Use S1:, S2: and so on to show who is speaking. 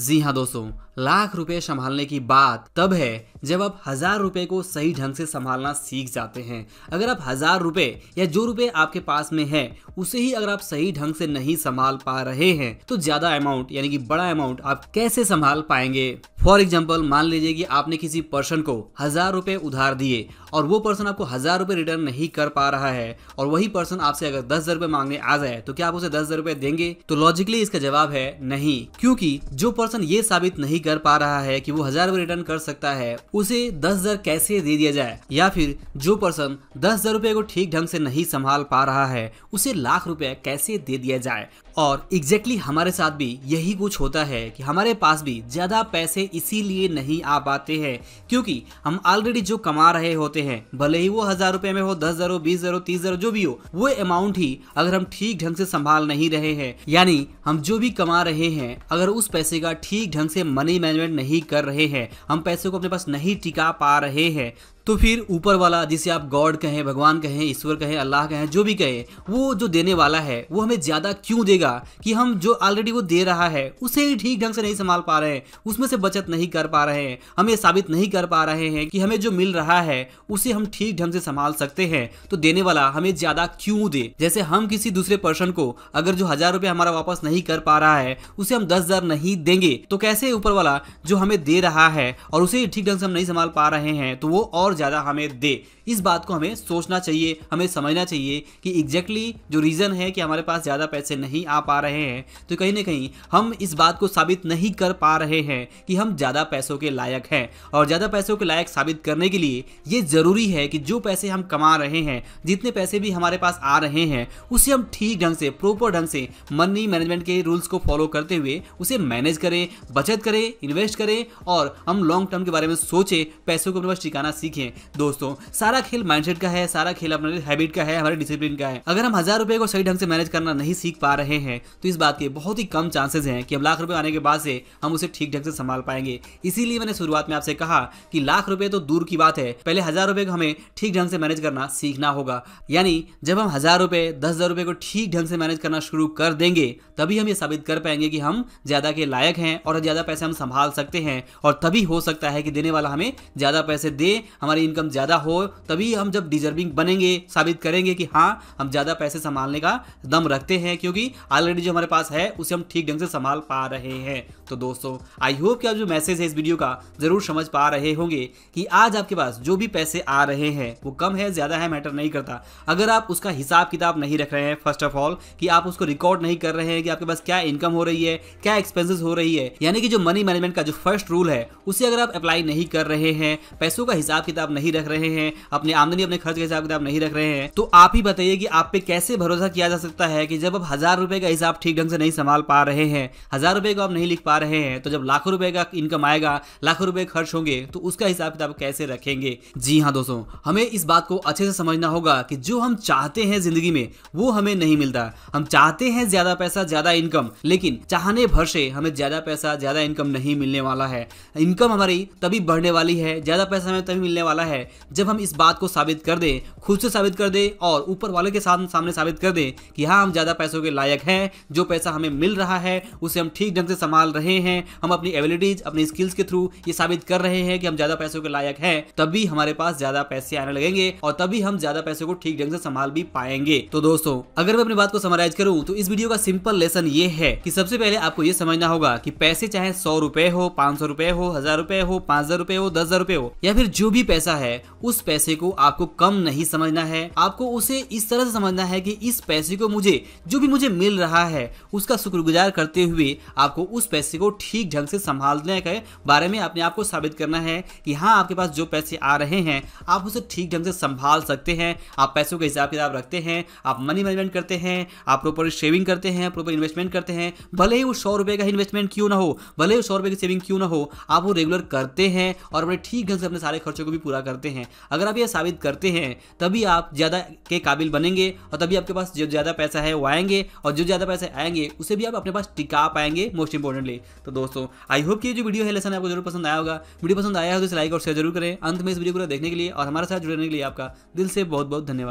S1: जी हाँ दोस्तों लाख रुपए संभालने की बात तब है जब आप हज़ार रुपए को सही ढंग से संभालना सीख जाते हैं अगर आप हज़ार रुपए या जो रुपए आपके पास में है उसे ही अगर आप सही ढंग से नहीं संभाल पा रहे हैं तो ज़्यादा अमाउंट यानी कि बड़ा अमाउंट आप कैसे संभाल पाएंगे फॉर एग्जाम्पल मान लीजिए कि आपने किसी पर्सन को हज़ार रुपए उधार दिए और वो पर्सन आपको हज़ार रुपए रिटर्न नहीं कर पा रहा है और वही पर्सन आपसे अगर दस हज़ार रुपए मांगने आ जाए तो क्या आप उसे दस हज़ार रुपए देंगे तो लॉजिकली इसका जवाब है नहीं क्योंकि जो पर्सन ये साबित नहीं कर पा रहा है कि वो हज़ार रुपए रिटर्न कर सकता है उसे दस हजार कैसे दे दिया जाए या फिर जो पर्सन दस हजार रूपए को ठीक ढंग से नहीं संभाल पा रहा है उसे लाख रुपए कैसे दे दिया जाए और एग्जैक्टली exactly हमारे साथ भी यही कुछ होता है कि हमारे पास भी ज़्यादा पैसे इसीलिए नहीं आ पाते हैं क्योंकि हम ऑलरेडी जो कमा रहे होते हैं भले ही वो हज़ार रूपए में हो दस हज़ार हो बीस हज़ार हो तीस हज़ार जो भी हो वो अमाउंट ही अगर हम ठीक ढंग से संभाल नहीं रहे हैं यानी हम जो भी कमा रहे हैं अगर उस पैसे का ठीक ढंग से मनी मैनेजमेंट नहीं कर रहे हैं हम पैसे को अपने पास नहीं नहीं टिका पा रहे हैं तो फिर ऊपर वाला जिसे आप गॉड कहें भगवान कहें ईश्वर कहें अल्लाह कहें जो भी कहें वो जो देने वाला है वो हमें ज़्यादा क्यों देगा कि हम जो ऑलरेडी वो दे रहा है उसे ही ठीक ढंग से नहीं संभाल पा रहे हैं उसमें से बचत नहीं कर पा रहे हैं हम ये साबित नहीं कर पा रहे हैं कि हमें जो मिल रहा है उसे हम ठीक ढंग से संभाल सकते हैं तो देने वाला हमें ज़्यादा क्यों दे जैसे हम किसी दूसरे पर्सन को अगर जो हज़ार रुपये हमारा वापस नहीं कर पा रहा है उसे हम दस हज़ार नहीं देंगे तो कैसे ऊपर वाला जो हमें दे रहा है और उसे ठीक ढंग से हम नहीं संभाल पा रहे हैं तो वो और और ज़्यादा हमें दे इस बात को हमें सोचना चाहिए हमें समझना चाहिए कि एग्जैक्टली exactly जो रीज़न है कि हमारे पास ज़्यादा पैसे नहीं आ पा रहे हैं तो कहीं ना कहीं हम इस बात को साबित नहीं कर पा रहे हैं कि हम ज़्यादा पैसों के लायक हैं और ज़्यादा पैसों के लायक साबित करने के लिए ये ज़रूरी है कि जो पैसे हम कमा रहे हैं जितने पैसे भी हमारे पास आ रहे हैं उसे हम ठीक ढंग से प्रॉपर ढंग से मनी मैनेजमेंट के रूल्स को फॉलो करते हुए उसे मैनेज करें बचत करें इन्वेस्ट करें और हम लॉन्ग टर्म के बारे में सोचें पैसों को अपने पास टिकाना सीखें देखिए दोस्तों सारा खेल माइंडसेट का है सारा खेल अपने हैबिट का है हमारे डिसिप्लिन का है अगर हम हजार रुपए को सही ढंग से मैनेज करना नहीं सीख पा रहे हैं तो इस बात के बहुत ही कम चांसेस हैं कि हम लाख रुपए आने के बाद से हम उसे ठीक ढंग से संभाल पाएंगे इसीलिए मैंने शुरुआत में आपसे कहा कि लाख रुपए तो दूर की बात है पहले हजार रुपए को हमें ठीक ढंग से मैनेज करना सीखना होगा यानी जब हम हजार रुपए दस हजार रुपए को ठीक ढंग से मैनेज करना शुरू कर देंगे तभी हम ये साबित कर पाएंगे कि हम ज्यादा के लायक हैं और ज्यादा पैसे हम संभाल सकते हैं और तभी हो सकता है कि देने वाला हमें ज्यादा पैसे दे हमारे हमारी इनकम ज़्यादा हो तभी हम जब डिजर्विंग बनेंगे साबित करेंगे कि हाँ हम ज़्यादा पैसे संभालने का दम रखते हैं क्योंकि ऑलरेडी जो हमारे पास है उसे हम ठीक ढंग से संभाल पा रहे हैं तो दोस्तों आई होप कि आप जो मैसेज है इस वीडियो का ज़रूर समझ पा रहे होंगे कि आज आपके पास जो भी पैसे आ रहे हैं वो कम है ज़्यादा है मैटर नहीं करता अगर आप उसका हिसाब किताब नहीं रख रहे हैं फर्स्ट ऑफ ऑल कि आप उसको रिकॉर्ड नहीं कर रहे हैं कि आपके पास क्या इनकम हो रही है क्या एक्सपेंसेस हो रही है यानी कि जो मनी मैनेजमेंट का जो फर्स्ट रूल है उसे अगर आप अप्लाई नहीं कर रहे हैं पैसों का हिसाब किताब किताब नहीं रख रहे हैं अपनी आमदनी अपने खर्च का हिसाब किताब नहीं रख रहे हैं तो आप ही बताइए कि आप पे कैसे भरोसा किया जा सकता है कि जब आप हजार रुपए का हिसाब ठीक ढंग से नहीं संभाल पा रहे हैं हजार रुपए को आप नहीं लिख पा रहे हैं तो जब लाखों रुपए का इनकम आएगा लाखों रुपए खर्च होंगे तो उसका हिसाब किताब कैसे रखेंगे जी हाँ दोस्तों हमें इस बात को अच्छे से समझना होगा कि जो हम चाहते हैं जिंदगी में वो हमें नहीं मिलता हम चाहते हैं ज्यादा पैसा ज्यादा इनकम लेकिन चाहने भर से हमें ज्यादा पैसा ज्यादा इनकम नहीं मिलने वाला है इनकम हमारी तभी बढ़ने वाली है ज्यादा पैसा हमें तभी मिलने वाला वाला है जब हम इस बात को साबित कर दें खुद से साबित कर दें और ऊपर वाले के साथ सामने साबित कर दें कि हाँ हम ज़्यादा पैसों के लायक हैं जो पैसा हमें मिल रहा है उसे हम ठीक ढंग से संभाल रहे हैं हम अपनी एबिलिटीज अपनी स्किल्स के थ्रू ये साबित कर रहे हैं कि हम ज़्यादा पैसों के लायक हैं तभी हमारे पास ज़्यादा पैसे आने लगेंगे और तभी हम ज़्यादा पैसों को ठीक ढंग से संभाल भी पाएंगे तो दोस्तों अगर मैं अपनी बात को समराइज करूँ तो इस वीडियो का सिंपल लेसन ये है कि सबसे पहले आपको ये समझना होगा कि पैसे चाहे सौ रुपए हो पांच सौ रुपए हो हजार रुपए हो पांच हजार रुपए हो दस हजार रुपए हो या फिर जो भी पैसे पैसा है उस पैसे को आपको कम नहीं समझना है आपको उसे इस तरह से समझना है कि इस पैसे को मुझे जो भी मुझे मिल रहा है उसका शुक्रगुजार करते हुए आपको उस पैसे को ठीक ढंग से संभालने के बारे में अपने आप को साबित करना है कि हाँ आपके पास जो पैसे आ रहे हैं आप उसे ठीक ढंग से संभाल सकते हैं आप पैसों का हिसाब किताब रखते हैं आप मनी मैनेजमेंट करते हैं आप प्रॉपर सेविंग करते हैं प्रॉपर इन्वेस्टमेंट करते हैं भले ही वो सौ रुपये का इन्वेस्टमेंट क्यों ना हो भले ही सौ रुपये की सेविंग क्यों ना हो आप वो रेगुलर करते हैं और अपने ठीक ढंग से अपने सारे खर्चों को भी पूरा पूरा करते हैं अगर आप ये साबित करते हैं तभी आप ज़्यादा के काबिल बनेंगे और तभी आपके पास जो ज़्यादा पैसा है वो आएंगे और जो ज़्यादा पैसे आएंगे उसे भी आप अपने पास टिका पाएंगे मोस्ट इंपॉर्टेंटली तो दोस्तों आई होप कि जो वीडियो है लेसन आपको जरूर पसंद आया होगा वीडियो पसंद आया हो तो लाइक और शेयर जरूर करें अंत में इस वीडियो को देखने के लिए और हमारे साथ जुड़ने के लिए आपका दिल से बहुत बहुत धन्यवाद